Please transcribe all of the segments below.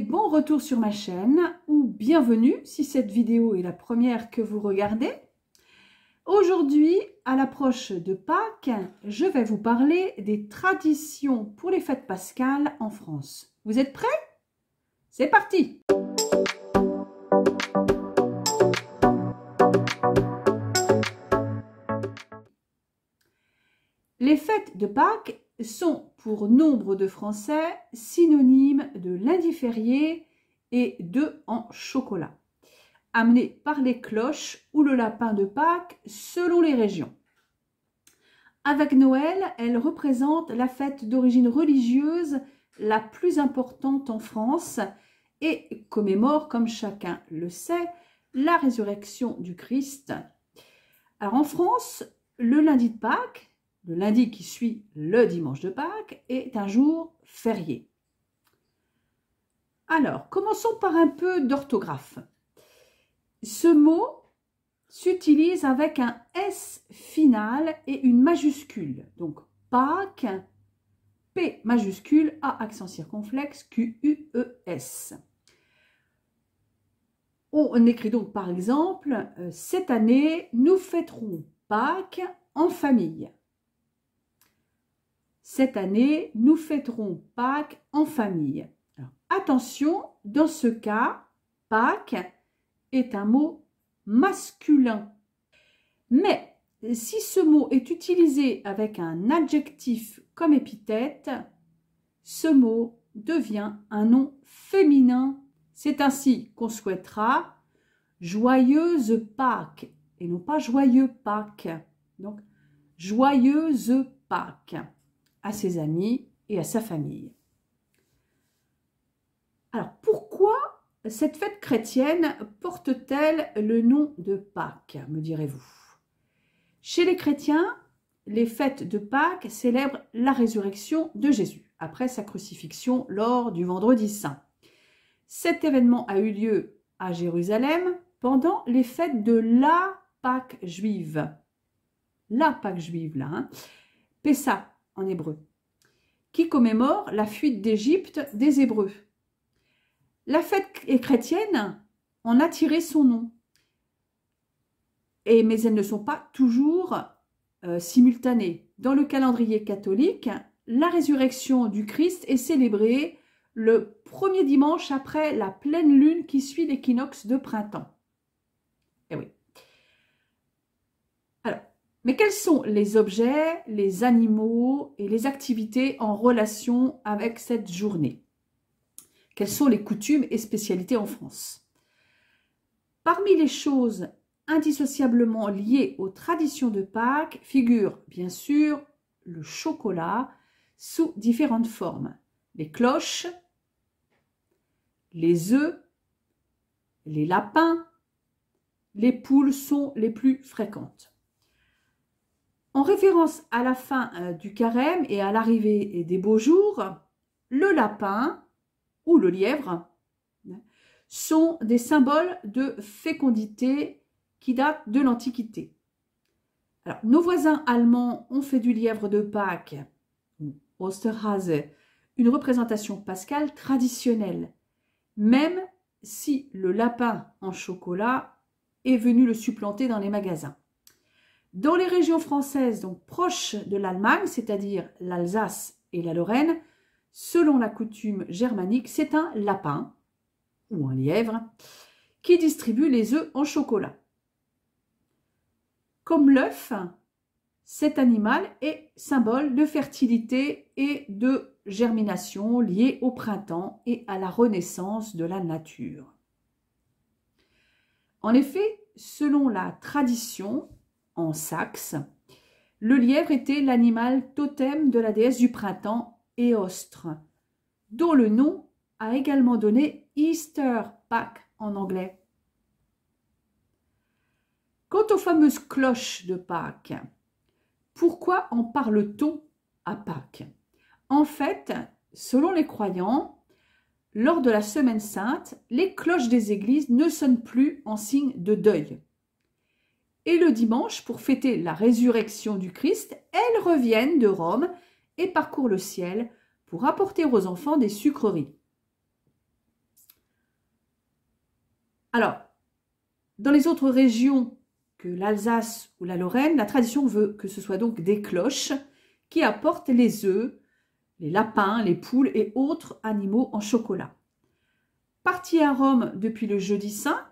bon retour sur ma chaîne ou bienvenue si cette vidéo est la première que vous regardez. Aujourd'hui, à l'approche de Pâques, je vais vous parler des traditions pour les fêtes pascales en France. Vous êtes prêts C'est parti Les fêtes de Pâques sont pour nombre de Français synonymes de lundi férié et de en chocolat, amenés par les cloches ou le lapin de Pâques selon les régions. Avec Noël, elle représente la fête d'origine religieuse la plus importante en France et commémore, comme chacun le sait, la résurrection du Christ. Alors en France, le lundi de Pâques, le lundi qui suit le dimanche de Pâques est un jour férié. Alors, commençons par un peu d'orthographe. Ce mot s'utilise avec un S final et une majuscule. Donc, Pâques, P majuscule, A accent circonflexe, Q, U, E, S. On écrit donc par exemple, euh, cette année, nous fêterons Pâques en famille. Cette année, nous fêterons Pâques en famille. attention, dans ce cas, Pâques est un mot masculin. Mais si ce mot est utilisé avec un adjectif comme épithète, ce mot devient un nom féminin. C'est ainsi qu'on souhaitera joyeuse Pâques et non pas joyeux Pâques. Donc, joyeuse Pâques à ses amis et à sa famille. Alors pourquoi cette fête chrétienne porte-t-elle le nom de Pâques, me direz-vous Chez les chrétiens, les fêtes de Pâques célèbrent la résurrection de Jésus après sa crucifixion lors du vendredi saint. Cet événement a eu lieu à Jérusalem pendant les fêtes de la Pâque juive. La Pâque juive, là. Hein en hébreu, qui commémore la fuite d'Égypte des Hébreux. La fête est chrétienne en a tiré son nom, et, mais elles ne sont pas toujours euh, simultanées. Dans le calendrier catholique, la résurrection du Christ est célébrée le premier dimanche après la pleine lune qui suit l'équinoxe de printemps. Mais quels sont les objets, les animaux et les activités en relation avec cette journée Quelles sont les coutumes et spécialités en France Parmi les choses indissociablement liées aux traditions de Pâques figure bien sûr le chocolat sous différentes formes. Les cloches, les œufs, les lapins, les poules sont les plus fréquentes. En référence à la fin euh, du carême et à l'arrivée des beaux jours, le lapin ou le lièvre sont des symboles de fécondité qui datent de l'Antiquité. Alors, nos voisins allemands ont fait du lièvre de Pâques, Osterhase, une représentation pascale traditionnelle, même si le lapin en chocolat est venu le supplanter dans les magasins. Dans les régions françaises, donc proches de l'Allemagne, c'est-à-dire l'Alsace et la Lorraine, selon la coutume germanique, c'est un lapin ou un lièvre qui distribue les œufs en chocolat. Comme l'œuf, cet animal est symbole de fertilité et de germination liée au printemps et à la renaissance de la nature. En effet, selon la tradition, en Saxe. Le lièvre était l'animal totem de la déesse du printemps, Eostre, dont le nom a également donné Easter, Pâques en anglais. Quant aux fameuses cloches de Pâques, pourquoi en parle-t-on à Pâques En fait, selon les croyants, lors de la semaine sainte, les cloches des églises ne sonnent plus en signe de deuil et le dimanche, pour fêter la résurrection du Christ, elles reviennent de Rome et parcourent le ciel pour apporter aux enfants des sucreries. Alors, dans les autres régions que l'Alsace ou la Lorraine, la tradition veut que ce soit donc des cloches qui apportent les œufs, les lapins, les poules et autres animaux en chocolat. Parties à Rome depuis le jeudi saint,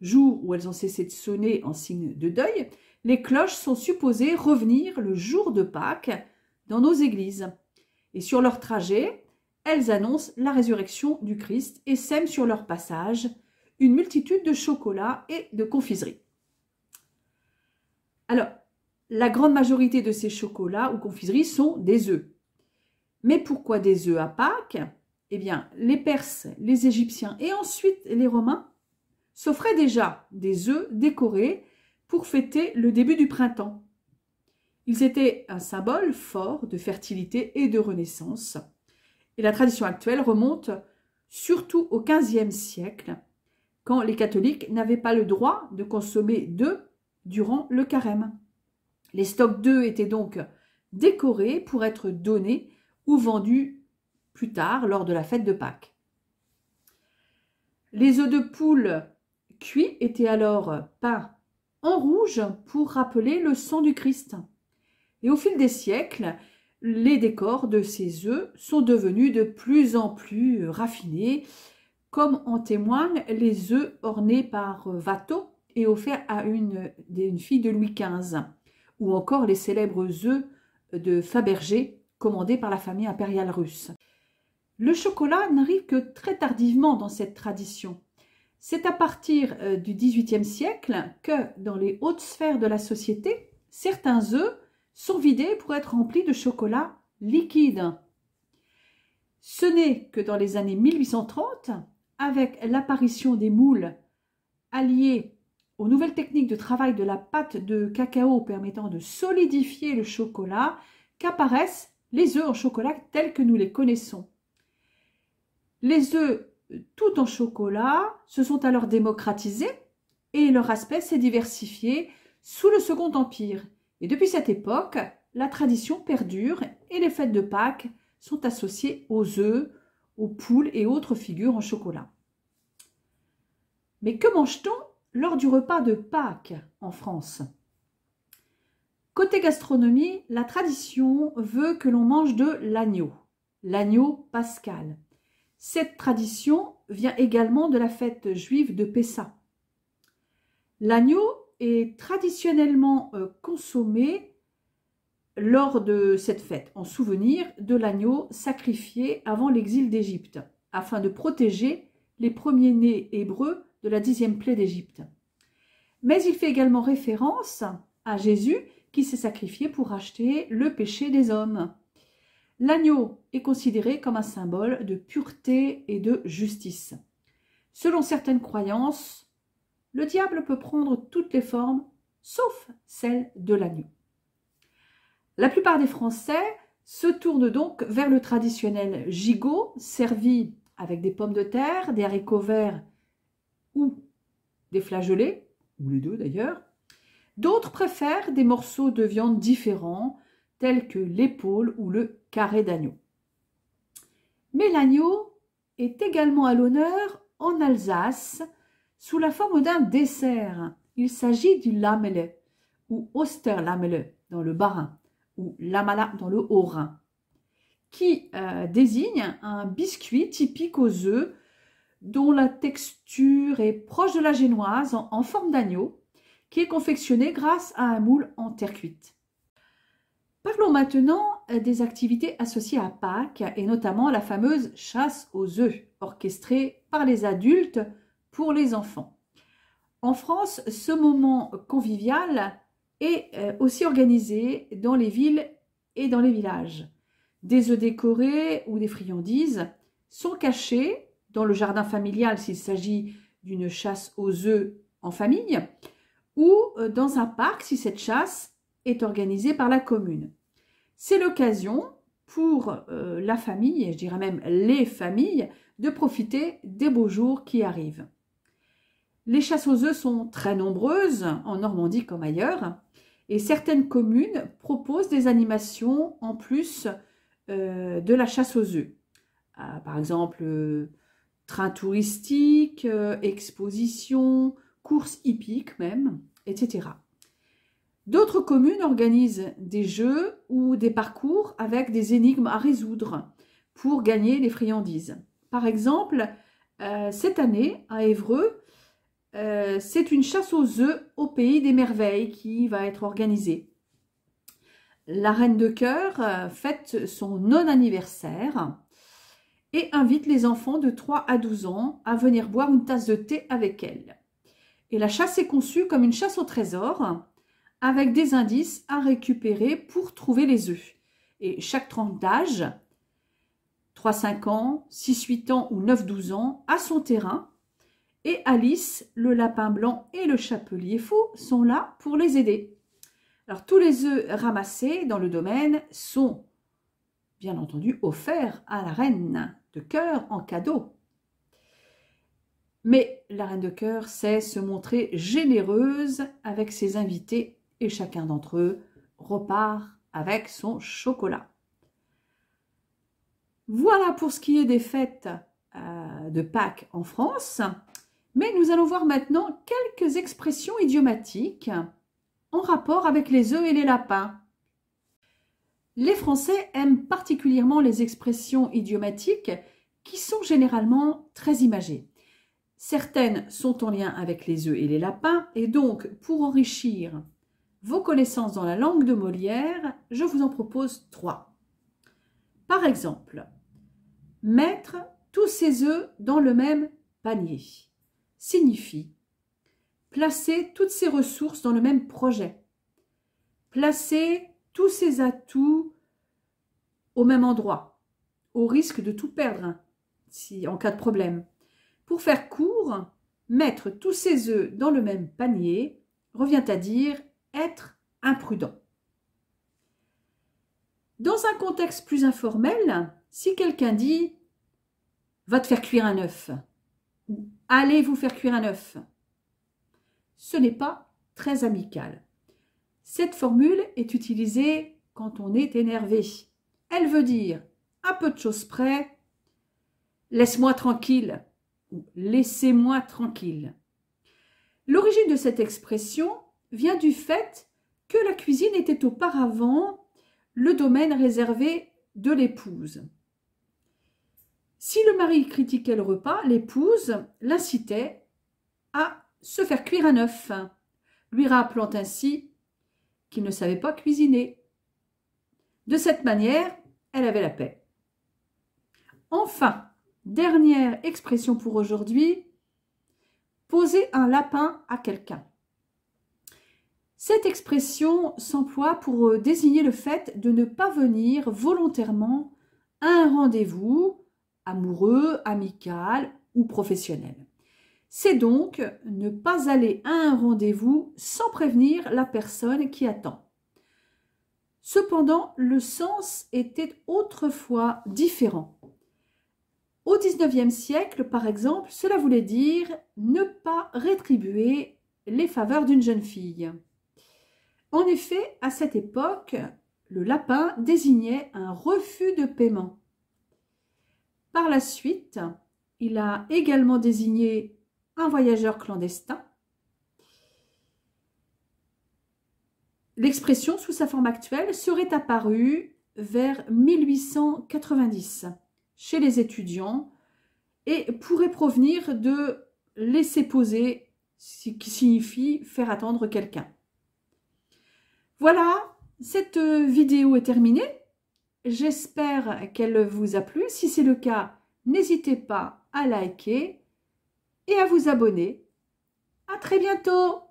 jour où elles ont cessé de sonner en signe de deuil, les cloches sont supposées revenir le jour de Pâques dans nos églises. Et sur leur trajet, elles annoncent la résurrection du Christ et sèment sur leur passage une multitude de chocolats et de confiseries. Alors, la grande majorité de ces chocolats ou confiseries sont des œufs. Mais pourquoi des œufs à Pâques Eh bien, les Perses, les Égyptiens et ensuite les Romains s'offraient déjà des œufs décorés pour fêter le début du printemps. Ils étaient un symbole fort de fertilité et de renaissance, et la tradition actuelle remonte surtout au XVe siècle, quand les catholiques n'avaient pas le droit de consommer d'œufs durant le carême. Les stocks d'œufs étaient donc décorés pour être donnés ou vendus plus tard lors de la fête de Pâques. Les œufs de poule cuit était alors peint en rouge pour rappeler le sang du Christ. Et au fil des siècles, les décors de ces œufs sont devenus de plus en plus raffinés, comme en témoignent les œufs ornés par Watteau et offerts à une, une fille de Louis XV, ou encore les célèbres œufs de Fabergé commandés par la famille impériale russe. Le chocolat n'arrive que très tardivement dans cette tradition, c'est à partir euh, du XVIIIe siècle que, dans les hautes sphères de la société, certains œufs sont vidés pour être remplis de chocolat liquide. Ce n'est que dans les années 1830, avec l'apparition des moules alliés aux nouvelles techniques de travail de la pâte de cacao permettant de solidifier le chocolat, qu'apparaissent les œufs en chocolat tels que nous les connaissons. Les œufs tout en chocolat, se sont alors démocratisés et leur aspect s'est diversifié sous le Second Empire. Et depuis cette époque, la tradition perdure et les fêtes de Pâques sont associées aux œufs, aux poules et autres figures en chocolat. Mais que mange-t-on lors du repas de Pâques en France Côté gastronomie, la tradition veut que l'on mange de l'agneau, l'agneau pascal. Cette tradition vient également de la fête juive de Pessa. L'agneau est traditionnellement euh, consommé lors de cette fête, en souvenir de l'agneau sacrifié avant l'exil d'Égypte, afin de protéger les premiers-nés hébreux de la dixième plaie d'Égypte. Mais il fait également référence à Jésus qui s'est sacrifié pour acheter le péché des hommes. L'agneau est considéré comme un symbole de pureté et de justice. Selon certaines croyances, le diable peut prendre toutes les formes, sauf celle de l'agneau. La plupart des Français se tournent donc vers le traditionnel gigot, servi avec des pommes de terre, des haricots verts ou des flageolets, ou les deux d'ailleurs. D'autres préfèrent des morceaux de viande différents, tels que l'épaule ou le carré d'agneau. Mais l'agneau est également à l'honneur en Alsace sous la forme d'un dessert. Il s'agit du lamelle ou Osterlamelle dans le Bas-Rhin ou lamala dans le Haut-Rhin qui euh, désigne un biscuit typique aux œufs dont la texture est proche de la génoise en forme d'agneau, qui est confectionné grâce à un moule en terre cuite. Parlons maintenant euh, des activités associées à Pâques et notamment la fameuse chasse aux œufs orchestrée par les adultes pour les enfants. En France, ce moment convivial est euh, aussi organisé dans les villes et dans les villages. Des œufs décorés ou des friandises sont cachés dans le jardin familial s'il s'agit d'une chasse aux œufs en famille ou euh, dans un parc si cette chasse est organisée par la commune. C'est l'occasion pour euh, la famille, et je dirais même les familles, de profiter des beaux jours qui arrivent. Les chasses aux œufs sont très nombreuses, en Normandie comme ailleurs, et certaines communes proposent des animations en plus euh, de la chasse aux œufs. Ah, par exemple, euh, trains touristiques, expositions, courses hippiques même, etc. D'autres communes organisent des jeux ou des parcours avec des énigmes à résoudre pour gagner les friandises. Par exemple, euh, cette année, à Évreux, euh, c'est une chasse aux œufs au pays des merveilles qui va être organisée. La reine de cœur euh, fête son non-anniversaire et invite les enfants de 3 à 12 ans à venir boire une tasse de thé avec elle. Et la chasse est conçue comme une chasse au trésor avec des indices à récupérer pour trouver les œufs. Et chaque tranche d'âge, 3-5 ans, 6-8 ans ou 9-12 ans, a son terrain. Et Alice, le lapin blanc et le chapelier fou sont là pour les aider. Alors tous les œufs ramassés dans le domaine sont bien entendu offerts à la reine de cœur en cadeau. Mais la reine de cœur sait se montrer généreuse avec ses invités et chacun d'entre eux repart avec son chocolat. Voilà pour ce qui est des fêtes euh, de Pâques en France. Mais nous allons voir maintenant quelques expressions idiomatiques en rapport avec les œufs et les lapins. Les Français aiment particulièrement les expressions idiomatiques qui sont généralement très imagées. Certaines sont en lien avec les œufs et les lapins et donc pour enrichir vos connaissances dans la langue de Molière, je vous en propose trois. Par exemple, mettre tous ses œufs dans le même panier signifie placer toutes ses ressources dans le même projet, placer tous ses atouts au même endroit, au risque de tout perdre hein, si, en cas de problème. Pour faire court, mettre tous ses œufs dans le même panier revient à dire être imprudent. Dans un contexte plus informel, si quelqu'un dit va te faire cuire un œuf ou allez vous faire cuire un œuf, ce n'est pas très amical. Cette formule est utilisée quand on est énervé. Elle veut dire à peu de choses près laisse-moi tranquille ou laissez-moi tranquille. L'origine de cette expression vient du fait que la cuisine était auparavant le domaine réservé de l'épouse. Si le mari critiquait le repas, l'épouse l'incitait à se faire cuire un œuf, lui rappelant ainsi qu'il ne savait pas cuisiner. De cette manière, elle avait la paix. Enfin, dernière expression pour aujourd'hui, poser un lapin à quelqu'un. Cette expression s'emploie pour euh, désigner le fait de ne pas venir volontairement à un rendez-vous amoureux, amical ou professionnel. C'est donc ne pas aller à un rendez-vous sans prévenir la personne qui attend. Cependant, le sens était autrefois différent. Au XIXe siècle, par exemple, cela voulait dire ne pas rétribuer les faveurs d'une jeune fille. En effet, à cette époque, le lapin désignait un refus de paiement. Par la suite, il a également désigné un voyageur clandestin. L'expression sous sa forme actuelle serait apparue vers 1890 chez les étudiants et pourrait provenir de laisser poser, ce qui signifie faire attendre quelqu'un. Voilà, cette euh, vidéo est terminée. J'espère qu'elle vous a plu. Si c'est le cas, n'hésitez pas à liker et à vous abonner. À très bientôt